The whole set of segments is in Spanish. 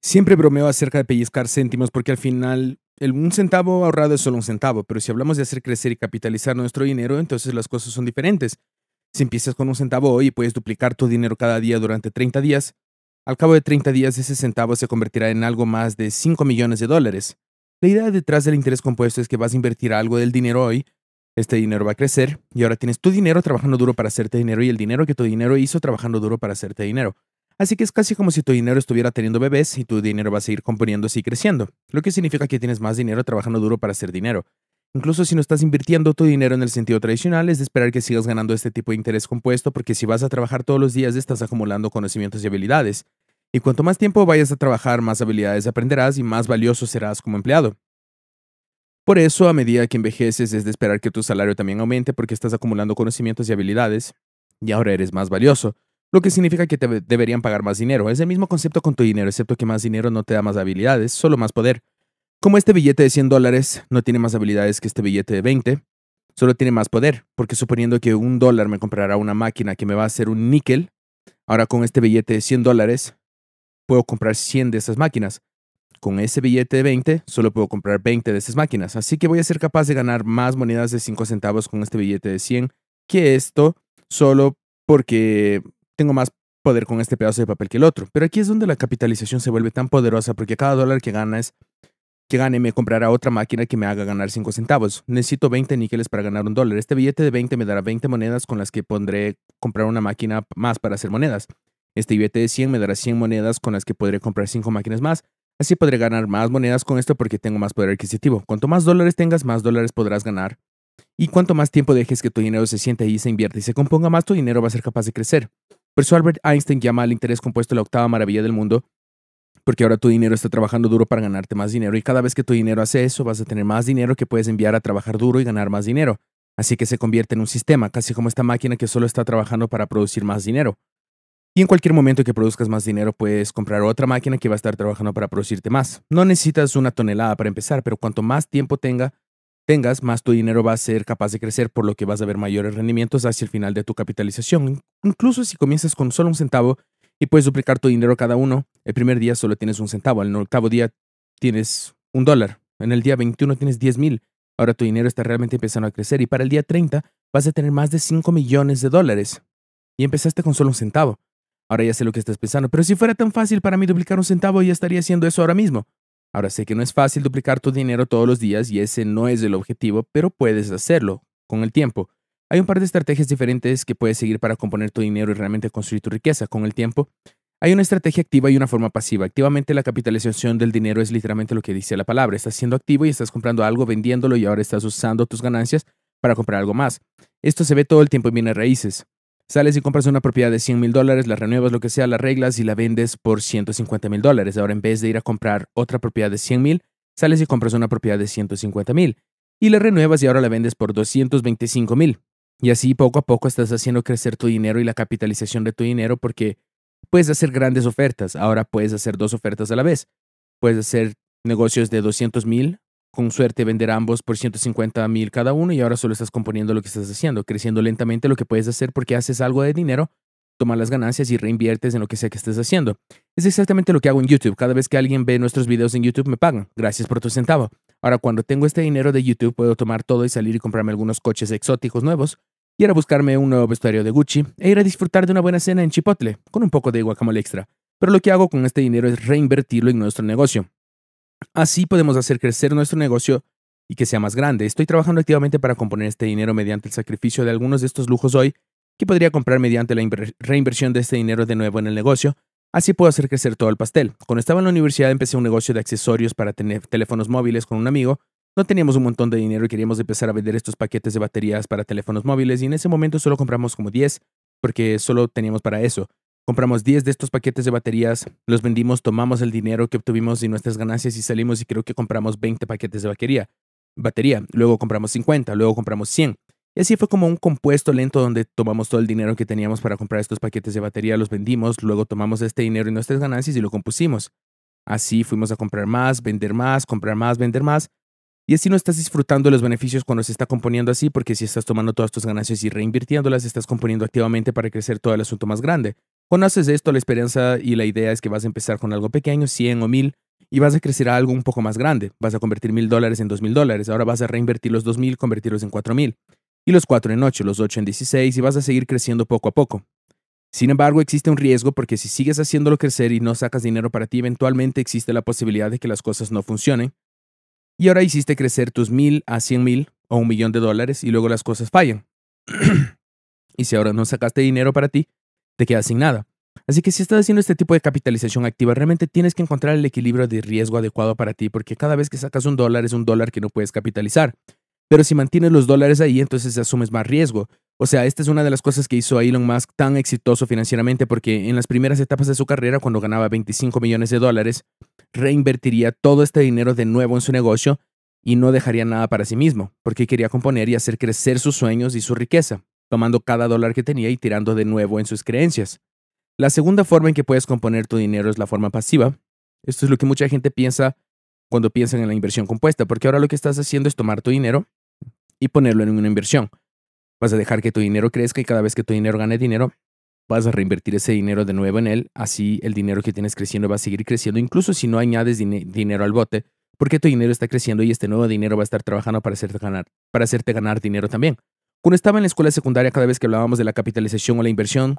Siempre bromeo acerca de pellizcar céntimos porque al final un centavo ahorrado es solo un centavo, pero si hablamos de hacer crecer y capitalizar nuestro dinero, entonces las cosas son diferentes. Si empiezas con un centavo hoy y puedes duplicar tu dinero cada día durante 30 días, al cabo de 30 días ese centavo se convertirá en algo más de 5 millones de dólares. La idea detrás del interés compuesto es que vas a invertir algo del dinero hoy, este dinero va a crecer y ahora tienes tu dinero trabajando duro para hacerte dinero y el dinero que tu dinero hizo trabajando duro para hacerte dinero. Así que es casi como si tu dinero estuviera teniendo bebés y tu dinero va a seguir componiéndose y creciendo, lo que significa que tienes más dinero trabajando duro para hacer dinero. Incluso si no estás invirtiendo tu dinero en el sentido tradicional, es de esperar que sigas ganando este tipo de interés compuesto porque si vas a trabajar todos los días estás acumulando conocimientos y habilidades. Y cuanto más tiempo vayas a trabajar, más habilidades aprenderás y más valioso serás como empleado. Por eso, a medida que envejeces, es de esperar que tu salario también aumente porque estás acumulando conocimientos y habilidades y ahora eres más valioso lo que significa que te deberían pagar más dinero. Es el mismo concepto con tu dinero, excepto que más dinero no te da más habilidades, solo más poder. Como este billete de 100 dólares no tiene más habilidades que este billete de 20, solo tiene más poder, porque suponiendo que un dólar me comprará una máquina que me va a hacer un níquel, ahora con este billete de 100 dólares puedo comprar 100 de esas máquinas. Con ese billete de 20 solo puedo comprar 20 de esas máquinas, así que voy a ser capaz de ganar más monedas de 5 centavos con este billete de 100 que esto, solo porque tengo más poder con este pedazo de papel que el otro. Pero aquí es donde la capitalización se vuelve tan poderosa porque cada dólar que ganas, que gane me comprará otra máquina que me haga ganar 5 centavos. Necesito 20 níqueles para ganar un dólar. Este billete de 20 me dará 20 monedas con las que pondré comprar una máquina más para hacer monedas. Este billete de 100 me dará 100 monedas con las que podré comprar 5 máquinas más. Así podré ganar más monedas con esto porque tengo más poder adquisitivo. Cuanto más dólares tengas, más dólares podrás ganar. Y cuanto más tiempo dejes que tu dinero se siente y se invierte y se componga más, tu dinero va a ser capaz de crecer. Por eso Albert Einstein llama al interés compuesto la octava maravilla del mundo, porque ahora tu dinero está trabajando duro para ganarte más dinero y cada vez que tu dinero hace eso vas a tener más dinero que puedes enviar a trabajar duro y ganar más dinero. Así que se convierte en un sistema, casi como esta máquina que solo está trabajando para producir más dinero. Y en cualquier momento que produzcas más dinero, puedes comprar otra máquina que va a estar trabajando para producirte más. No necesitas una tonelada para empezar, pero cuanto más tiempo tenga tengas, más tu dinero va a ser capaz de crecer, por lo que vas a ver mayores rendimientos hacia el final de tu capitalización. Incluso si comienzas con solo un centavo y puedes duplicar tu dinero cada uno, el primer día solo tienes un centavo, en el octavo día tienes un dólar, en el día 21 tienes 10 mil. Ahora tu dinero está realmente empezando a crecer y para el día 30 vas a tener más de 5 millones de dólares. Y empezaste con solo un centavo. Ahora ya sé lo que estás pensando, pero si fuera tan fácil para mí duplicar un centavo, ya estaría haciendo eso ahora mismo. Ahora sé que no es fácil duplicar tu dinero todos los días y ese no es el objetivo, pero puedes hacerlo con el tiempo. Hay un par de estrategias diferentes que puedes seguir para componer tu dinero y realmente construir tu riqueza con el tiempo. Hay una estrategia activa y una forma pasiva. Activamente la capitalización del dinero es literalmente lo que dice la palabra. Estás siendo activo y estás comprando algo, vendiéndolo y ahora estás usando tus ganancias para comprar algo más. Esto se ve todo el tiempo en bienes raíces. Sales y compras una propiedad de 100 mil dólares, la renuevas, lo que sea, las reglas y la vendes por 150 mil dólares. Ahora, en vez de ir a comprar otra propiedad de 100 mil, sales y compras una propiedad de 150 mil y la renuevas y ahora la vendes por 225 mil. Y así poco a poco estás haciendo crecer tu dinero y la capitalización de tu dinero porque puedes hacer grandes ofertas. Ahora puedes hacer dos ofertas a la vez. Puedes hacer negocios de 200 mil con suerte vender ambos por 150 mil cada uno y ahora solo estás componiendo lo que estás haciendo, creciendo lentamente lo que puedes hacer porque haces algo de dinero, tomas las ganancias y reinviertes en lo que sea que estés haciendo. Es exactamente lo que hago en YouTube. Cada vez que alguien ve nuestros videos en YouTube me pagan. Gracias por tu centavo. Ahora cuando tengo este dinero de YouTube puedo tomar todo y salir y comprarme algunos coches exóticos nuevos, y ir a buscarme un nuevo vestuario de Gucci e ir a disfrutar de una buena cena en Chipotle con un poco de guacamole extra. Pero lo que hago con este dinero es reinvertirlo en nuestro negocio. Así podemos hacer crecer nuestro negocio y que sea más grande. Estoy trabajando activamente para componer este dinero mediante el sacrificio de algunos de estos lujos hoy que podría comprar mediante la reinversión de este dinero de nuevo en el negocio. Así puedo hacer crecer todo el pastel. Cuando estaba en la universidad empecé un negocio de accesorios para tener teléfonos móviles con un amigo. No teníamos un montón de dinero y queríamos empezar a vender estos paquetes de baterías para teléfonos móviles y en ese momento solo compramos como 10 porque solo teníamos para eso. Compramos 10 de estos paquetes de baterías, los vendimos, tomamos el dinero que obtuvimos y nuestras ganancias y salimos y creo que compramos 20 paquetes de batería. batería. Luego compramos 50, luego compramos 100. Y así fue como un compuesto lento donde tomamos todo el dinero que teníamos para comprar estos paquetes de batería, los vendimos, luego tomamos este dinero y nuestras ganancias y lo compusimos. Así fuimos a comprar más, vender más, comprar más, vender más. Y así no estás disfrutando los beneficios cuando se está componiendo así, porque si estás tomando todas tus ganancias y reinvirtiéndolas, estás componiendo activamente para crecer todo el asunto más grande. Cuando haces esto, la esperanza y la idea es que vas a empezar con algo pequeño, 100 o 1000, y vas a crecer a algo un poco más grande. Vas a convertir 1,000 dólares en dos mil dólares. Ahora vas a reinvertir los 2,000, convertirlos en cuatro Y los cuatro en 8, los ocho en 16 y vas a seguir creciendo poco a poco. Sin embargo, existe un riesgo porque si sigues haciéndolo crecer y no sacas dinero para ti, eventualmente existe la posibilidad de que las cosas no funcionen. Y ahora hiciste crecer tus mil a 100,000 mil o un millón de dólares y luego las cosas fallan. y si ahora no sacaste dinero para ti, te quedas sin nada. Así que si estás haciendo este tipo de capitalización activa, realmente tienes que encontrar el equilibrio de riesgo adecuado para ti, porque cada vez que sacas un dólar es un dólar que no puedes capitalizar. Pero si mantienes los dólares ahí, entonces asumes más riesgo. O sea, esta es una de las cosas que hizo Elon Musk tan exitoso financieramente, porque en las primeras etapas de su carrera, cuando ganaba 25 millones de dólares, reinvertiría todo este dinero de nuevo en su negocio y no dejaría nada para sí mismo, porque quería componer y hacer crecer sus sueños y su riqueza tomando cada dólar que tenía y tirando de nuevo en sus creencias. La segunda forma en que puedes componer tu dinero es la forma pasiva. Esto es lo que mucha gente piensa cuando piensan en la inversión compuesta, porque ahora lo que estás haciendo es tomar tu dinero y ponerlo en una inversión. Vas a dejar que tu dinero crezca y cada vez que tu dinero gane dinero, vas a reinvertir ese dinero de nuevo en él. Así el dinero que tienes creciendo va a seguir creciendo, incluso si no añades dinero al bote, porque tu dinero está creciendo y este nuevo dinero va a estar trabajando para hacerte ganar, para hacerte ganar dinero también. Cuando estaba en la escuela secundaria, cada vez que hablábamos de la capitalización o la inversión,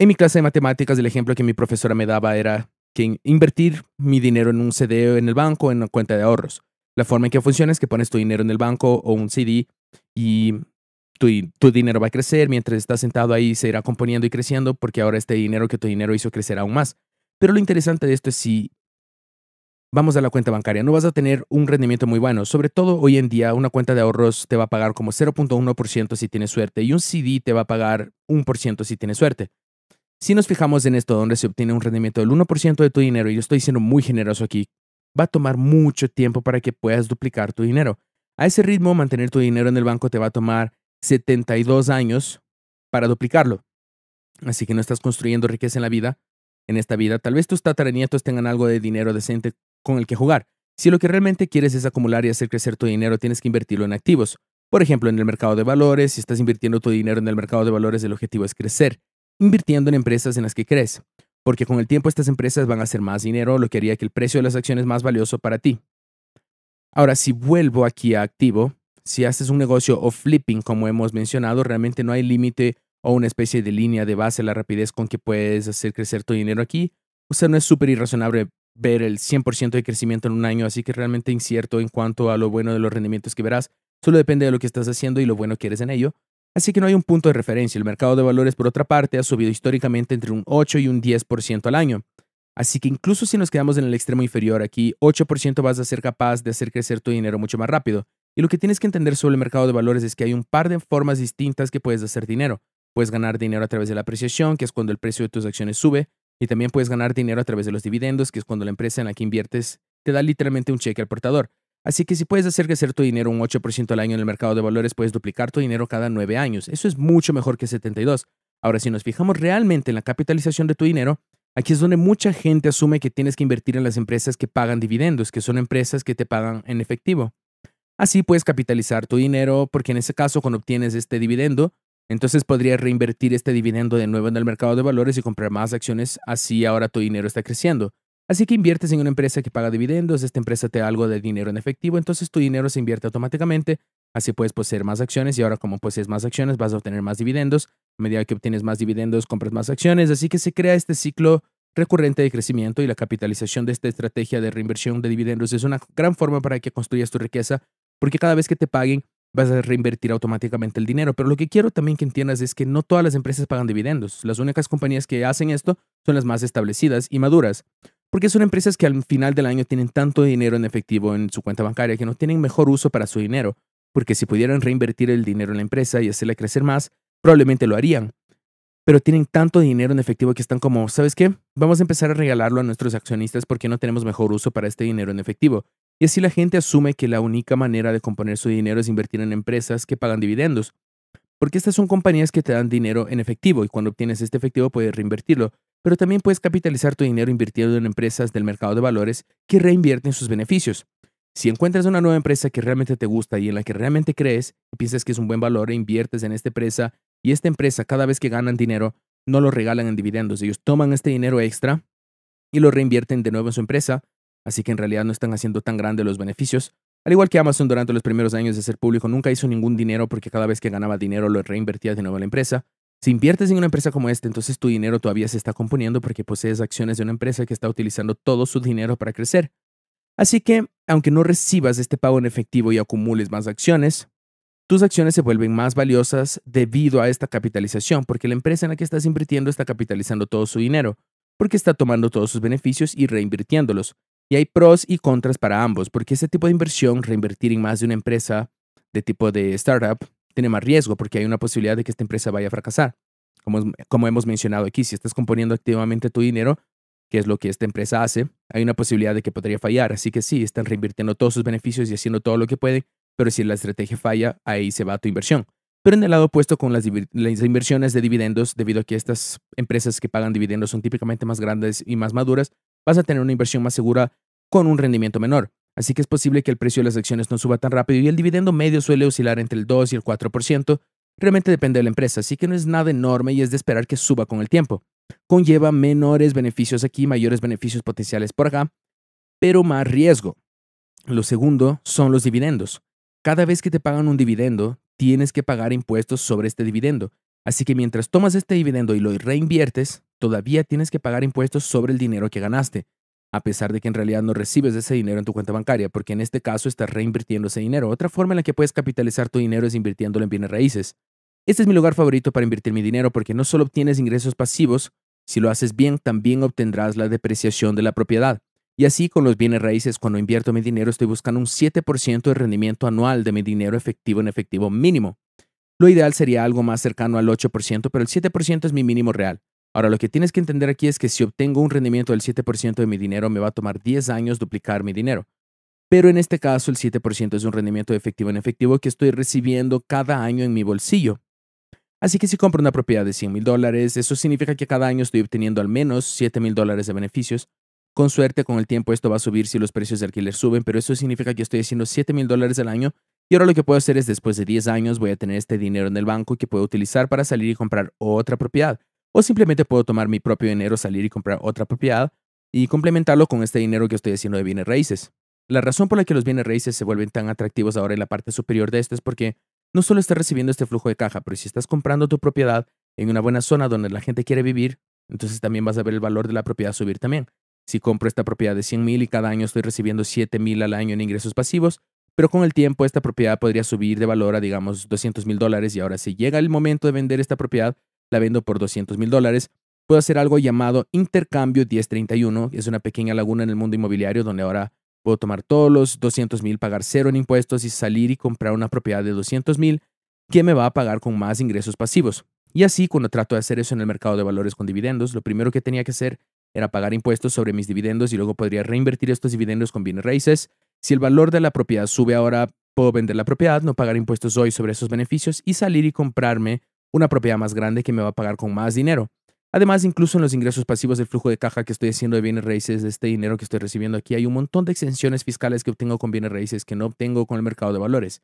en mi clase de matemáticas, el ejemplo que mi profesora me daba era que invertir mi dinero en un CD en el banco, en una cuenta de ahorros. La forma en que funciona es que pones tu dinero en el banco o un CD y tu, tu, dinero va a crecer mientras estás sentado ahí, se irá componiendo y creciendo porque ahora este dinero que tu dinero hizo crecer aún más. Pero lo interesante de esto es si vamos a la cuenta bancaria, no vas a tener un rendimiento muy bueno. Sobre todo hoy en día, una cuenta de ahorros te va a pagar como 0.1% si tienes suerte y un CD te va a pagar 1% si tienes suerte. Si nos fijamos en esto, donde se obtiene un rendimiento del 1% de tu dinero, y yo estoy siendo muy generoso aquí, va a tomar mucho tiempo para que puedas duplicar tu dinero. A ese ritmo, mantener tu dinero en el banco te va a tomar 72 años para duplicarlo. Así que no estás construyendo riqueza en la vida, en esta vida. Tal vez tus tataranietos tengan algo de dinero decente con el que jugar. Si lo que realmente quieres es acumular y hacer crecer tu dinero, tienes que invertirlo en activos. Por ejemplo, en el mercado de valores, si estás invirtiendo tu dinero en el mercado de valores, el objetivo es crecer, invirtiendo en empresas en las que crees, porque con el tiempo estas empresas van a hacer más dinero, lo que haría que el precio de las acciones más valioso para ti. Ahora, si vuelvo aquí a activo, si haces un negocio o flipping, como hemos mencionado, realmente no hay límite o una especie de línea de base, la rapidez con que puedes hacer crecer tu dinero aquí. O sea, no es súper irrazonable ver el 100% de crecimiento en un año, así que realmente incierto en cuanto a lo bueno de los rendimientos que verás. Solo depende de lo que estás haciendo y lo bueno que eres en ello. Así que no hay un punto de referencia. El mercado de valores, por otra parte, ha subido históricamente entre un 8 y un 10% al año. Así que incluso si nos quedamos en el extremo inferior aquí, 8% vas a ser capaz de hacer crecer tu dinero mucho más rápido. Y lo que tienes que entender sobre el mercado de valores es que hay un par de formas distintas que puedes hacer dinero. Puedes ganar dinero a través de la apreciación, que es cuando el precio de tus acciones sube, y también puedes ganar dinero a través de los dividendos, que es cuando la empresa en la que inviertes te da literalmente un cheque al portador. Así que si puedes hacer crecer tu dinero un 8% al año en el mercado de valores, puedes duplicar tu dinero cada 9 años. Eso es mucho mejor que 72. Ahora, si nos fijamos realmente en la capitalización de tu dinero, aquí es donde mucha gente asume que tienes que invertir en las empresas que pagan dividendos, que son empresas que te pagan en efectivo. Así puedes capitalizar tu dinero porque en ese caso cuando obtienes este dividendo, entonces podrías reinvertir este dividendo de nuevo en el mercado de valores y comprar más acciones, así ahora tu dinero está creciendo. Así que inviertes en una empresa que paga dividendos, esta empresa te da algo de dinero en efectivo, entonces tu dinero se invierte automáticamente, así puedes poseer más acciones y ahora como posees más acciones vas a obtener más dividendos, a medida que obtienes más dividendos compras más acciones, así que se crea este ciclo recurrente de crecimiento y la capitalización de esta estrategia de reinversión de dividendos es una gran forma para que construyas tu riqueza, porque cada vez que te paguen vas a reinvertir automáticamente el dinero. Pero lo que quiero también que entiendas es que no todas las empresas pagan dividendos. Las únicas compañías que hacen esto son las más establecidas y maduras, porque son empresas que al final del año tienen tanto dinero en efectivo en su cuenta bancaria que no tienen mejor uso para su dinero, porque si pudieran reinvertir el dinero en la empresa y hacerla crecer más, probablemente lo harían. Pero tienen tanto dinero en efectivo que están como, ¿sabes qué? Vamos a empezar a regalarlo a nuestros accionistas porque no tenemos mejor uso para este dinero en efectivo. Y así la gente asume que la única manera de componer su dinero es invertir en empresas que pagan dividendos, porque estas son compañías que te dan dinero en efectivo y cuando obtienes este efectivo puedes reinvertirlo, pero también puedes capitalizar tu dinero invirtiendo en empresas del mercado de valores que reinvierten sus beneficios. Si encuentras una nueva empresa que realmente te gusta y en la que realmente crees y piensas que es un buen valor e inviertes en esta empresa y esta empresa cada vez que ganan dinero no lo regalan en dividendos, ellos toman este dinero extra y lo reinvierten de nuevo en su empresa así que en realidad no están haciendo tan grandes los beneficios. Al igual que Amazon durante los primeros años de ser público nunca hizo ningún dinero porque cada vez que ganaba dinero lo reinvertía de nuevo en la empresa. Si inviertes en una empresa como esta, entonces tu dinero todavía se está componiendo porque posees acciones de una empresa que está utilizando todo su dinero para crecer. Así que, aunque no recibas este pago en efectivo y acumules más acciones, tus acciones se vuelven más valiosas debido a esta capitalización, porque la empresa en la que estás invirtiendo está capitalizando todo su dinero, porque está tomando todos sus beneficios y reinvirtiéndolos. Y hay pros y contras para ambos, porque ese tipo de inversión, reinvertir en más de una empresa de tipo de startup, tiene más riesgo porque hay una posibilidad de que esta empresa vaya a fracasar. Como, como hemos mencionado aquí, si estás componiendo activamente tu dinero, que es lo que esta empresa hace, hay una posibilidad de que podría fallar. Así que sí, están reinvirtiendo todos sus beneficios y haciendo todo lo que pueden, pero si la estrategia falla, ahí se va tu inversión. Pero en el lado opuesto con las, las, inversiones de dividendos, debido a que estas empresas que pagan dividendos son típicamente más grandes y más maduras, vas a tener una inversión más segura con un rendimiento menor. Así que es posible que el precio de las acciones no suba tan rápido y el dividendo medio suele oscilar entre el 2 y el 4%. Realmente depende de la empresa, así que no es nada enorme y es de esperar que suba con el tiempo. Conlleva menores beneficios aquí, mayores beneficios potenciales por acá, pero más riesgo. Lo segundo son los dividendos. Cada vez que te pagan un dividendo, tienes que pagar impuestos sobre este dividendo. Así que mientras tomas este dividendo y lo reinviertes, todavía tienes que pagar impuestos sobre el dinero que ganaste, a pesar de que en realidad no recibes ese dinero en tu cuenta bancaria, porque en este caso estás reinvirtiendo ese dinero. Otra forma en la que puedes capitalizar tu dinero es invirtiéndolo en bienes raíces. Este es mi lugar favorito para invertir mi dinero porque no solo obtienes ingresos pasivos, si lo haces bien, también obtendrás la depreciación de la propiedad. Y así con los bienes raíces, cuando invierto mi dinero estoy buscando un 7% de rendimiento anual de mi dinero efectivo en efectivo mínimo. Lo ideal sería algo más cercano al 8%, pero el 7% es mi mínimo real. Ahora, lo que tienes que entender aquí es que si obtengo un rendimiento del 7% de mi dinero, me va a tomar 10 años duplicar mi dinero. Pero en este caso, el 7% es un rendimiento efectivo en efectivo que estoy recibiendo cada año en mi bolsillo. Así que si compro una propiedad de 100 mil dólares, eso significa que cada año estoy obteniendo al menos 7 mil dólares de beneficios. Con suerte, con el tiempo esto va a subir si los precios de alquiler suben, pero eso significa que estoy haciendo 7 mil dólares al año y ahora lo que puedo hacer es después de 10 años voy a tener este dinero en el banco que puedo utilizar para salir y comprar otra propiedad. O simplemente puedo tomar mi propio dinero, salir y comprar otra propiedad y complementarlo con este dinero que estoy haciendo de bienes raíces. La razón por la que los bienes raíces se vuelven tan atractivos ahora en la parte superior de este es porque no solo estás recibiendo este flujo de caja, pero si estás comprando tu propiedad en una buena zona donde la gente quiere vivir, entonces también vas a ver el valor de la propiedad subir también. Si compro esta propiedad de 100 mil y cada año estoy recibiendo 7 mil al año en ingresos pasivos, pero con el tiempo esta propiedad podría subir de valor a, digamos, 200 mil dólares y ahora si llega el momento de vender esta propiedad, la vendo por 200 mil dólares, puedo hacer algo llamado intercambio 1031, es una pequeña laguna en el mundo inmobiliario donde ahora puedo tomar todos los 200 mil, pagar cero en impuestos y salir y comprar una propiedad de 200 mil que me va a pagar con más ingresos pasivos. Y así, cuando trato de hacer eso en el mercado de valores con dividendos, lo primero que tenía que hacer era pagar impuestos sobre mis dividendos y luego podría reinvertir estos dividendos con bienes raíces. Si el valor de la propiedad sube ahora, puedo vender la propiedad, no pagar impuestos hoy sobre esos beneficios y salir y comprarme una propiedad más grande que me va a pagar con más dinero. Además, incluso en los ingresos pasivos del flujo de caja que estoy haciendo de bienes raíces, de este dinero que estoy recibiendo aquí, hay un montón de exenciones fiscales que obtengo con bienes raíces que no obtengo con el mercado de valores.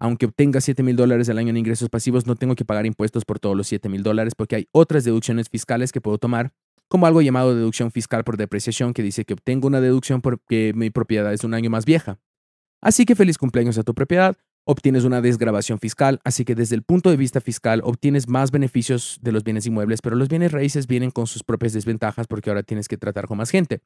Aunque obtenga 7 mil dólares al año en ingresos pasivos, no tengo que pagar impuestos por todos los 7 mil dólares porque hay otras deducciones fiscales que puedo tomar, como algo llamado deducción fiscal por depreciación, que dice que obtengo una deducción porque mi propiedad es un año más vieja. Así que feliz cumpleaños a tu propiedad, obtienes una desgrabación fiscal, así que desde el punto de vista fiscal obtienes más beneficios de los bienes inmuebles, pero los bienes raíces vienen con sus propias desventajas porque ahora tienes que tratar con más gente.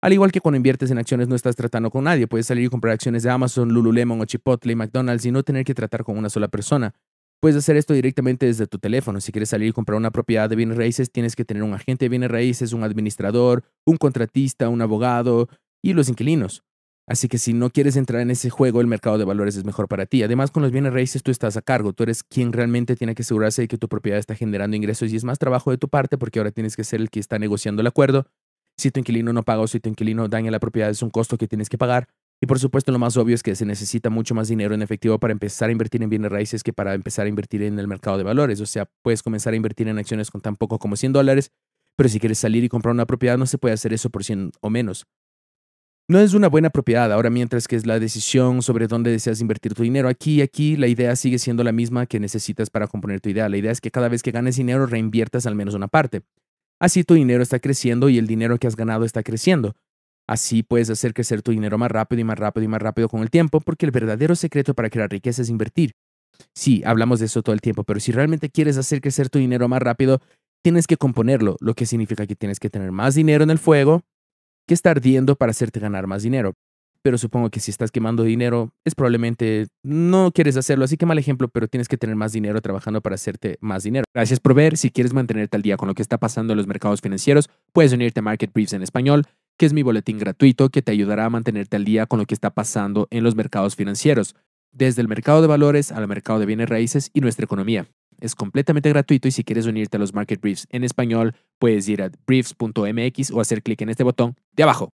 Al igual que cuando inviertes en acciones no estás tratando con nadie, puedes salir y comprar acciones de Amazon, Lululemon o Chipotle y McDonald's y no tener que tratar con una sola persona. Puedes hacer esto directamente desde tu teléfono. Si quieres salir y comprar una propiedad de bienes raíces, tienes que tener un agente de bienes raíces, un administrador, un contratista, un abogado y los inquilinos. Así que si no quieres entrar en ese juego, el mercado de valores es mejor para ti. Además, con los bienes raíces tú estás a cargo, tú eres quien realmente tiene que asegurarse de que tu propiedad está generando ingresos y es más trabajo de tu parte porque ahora tienes que ser el que está negociando el acuerdo. Si tu inquilino no paga o si tu inquilino daña la propiedad es un costo que tienes que pagar. Y por supuesto, lo más obvio es que se necesita mucho más dinero en efectivo para empezar a invertir en bienes raíces que para empezar a invertir en el mercado de valores. O sea, puedes comenzar a invertir en acciones con tan poco como 100 dólares, pero si quieres salir y comprar una propiedad no se puede hacer eso por 100 o menos no es una buena propiedad ahora mientras que es la decisión sobre dónde deseas invertir tu dinero. Aquí, y aquí, la idea sigue siendo la misma que necesitas para componer tu idea. La idea es que cada vez que ganes dinero reinviertas al menos una parte. Así tu dinero está creciendo y el dinero que has ganado está creciendo. Así puedes hacer crecer tu dinero más rápido y más rápido y más rápido con el tiempo, porque el verdadero secreto para crear riqueza es invertir. Sí, hablamos de eso todo el tiempo, pero si realmente quieres hacer crecer tu dinero más rápido, tienes que componerlo, lo que significa que tienes que tener más dinero en el fuego que está ardiendo para hacerte ganar más dinero. Pero supongo que si estás quemando dinero, es probablemente no quieres hacerlo. Así que mal ejemplo, pero tienes que tener más dinero trabajando para hacerte más dinero. Gracias por ver. Si quieres mantenerte al día con lo que está pasando en los mercados financieros, puedes unirte a Market Briefs en español, que es mi boletín gratuito que te ayudará a mantenerte al día con lo que está pasando en los mercados financieros, desde el mercado de valores al mercado de bienes raíces y nuestra economía. Es completamente gratuito y si quieres unirte a los Market Briefs en español, puedes ir a briefs.mx o hacer clic en este botón de abajo.